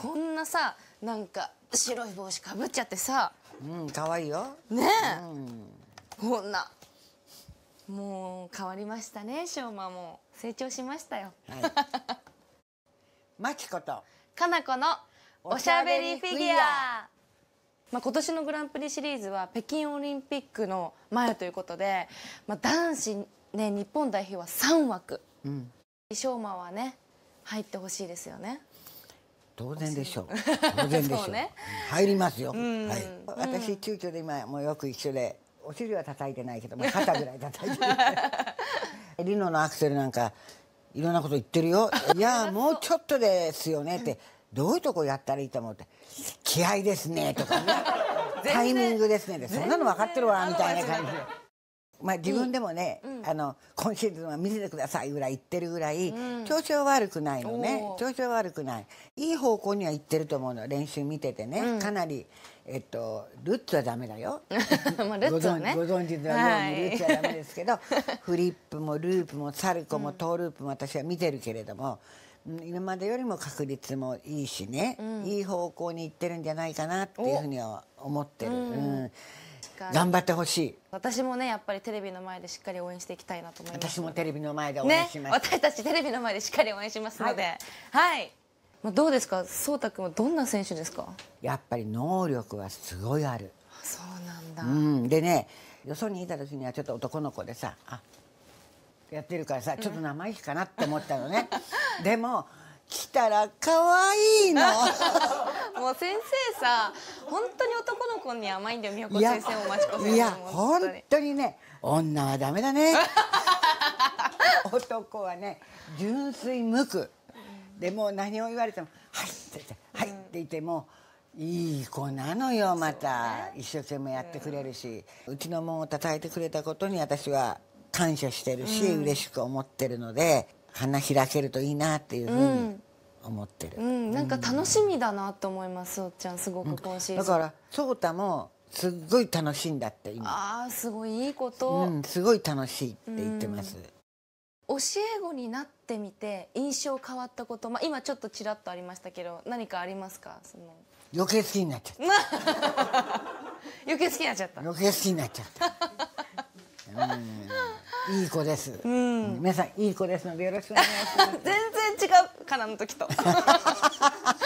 こんなさなんか白い帽子かぶっちゃってさうん可愛いよねえ、うん、こんなもう変わりましたねしょも成長しましたよ、はい、ま きことかな子のおしゃべりフィギュアまあ、今年のグランプリシリーズは北京オリンピックの前ということで、まあ、男子、ね、日本代表は3枠、うん、うまはね入ってほしいですよね。当然でしょう当然でしょうね、入りますよ、はい、私中居で今もうよく一緒でお尻は叩いてないけど、まあ、肩ぐらい叩いてる リノのアクセルなんかいろんなこと言ってるよ いやもうちょっとですよねってどういうとこやったらいいと思って気合ですねとかねタイミングですねそんなの分かってるわみたいな感じで。まあ、自分でもね、うん、あの今シーズンは見せてくださいぐらい言ってるぐらい、うん、調子は悪くないのね調子は悪くないいい方向にはいってると思うの練習見ててね、うん、かなり、えっと、ルッツはダメだよ ね、ご存ご存知のようにルッツはダメですけど、はい、フリップもループもサルコもトーループも私は見てるけれども。今までよりも確率もいいしね、いい方向に行ってるんじゃないかなっていうふうには思ってる。頑張ってほしい私もねやっぱりテレビの前でしっかり応援していきたいなと思います私もテレビの前で応援します、ね、私たちテレビの前でしっかり応援しますのではい、はい、まあ、どうですか颯太君はどんな選手ですかやっぱり能力はすごいあるそうなんだ、うん、でねよそにいた時にはちょっと男の子でさあやってるからさちょっと生意気かなって思ったのね、うん、でも来たら可愛いの もう先生さ本当に男の子に甘いんだよ宮子先生も町子先生もいや本当にね女はダメだね 男はね純粋無垢でも何を言われても「はい」って言って「はい」って言ってもいい子なのよまた、一生懸命やってくれるし、うちの門をたいてくれたことに私は感謝してるし、うん、嬉しく思ってるので花開けるといいなっていうふうに思ってる、うん、なんか楽しみだなと思いますおっちゃんすごく今シーズン、うん、だから颯太もすごい楽しいんだって今ああすごいいいこと、うん、すごい楽しいって言ってます、教え子になってみて印象変わったこと、まあ、今ちょっとちらっとありましたけど何かありますかその余計好きになっちゃった 余計好きになっちゃった余計好きになっちゃった いい子です、うん、皆さんいい子ですのでよろしくお願いします 全然違うかなの時と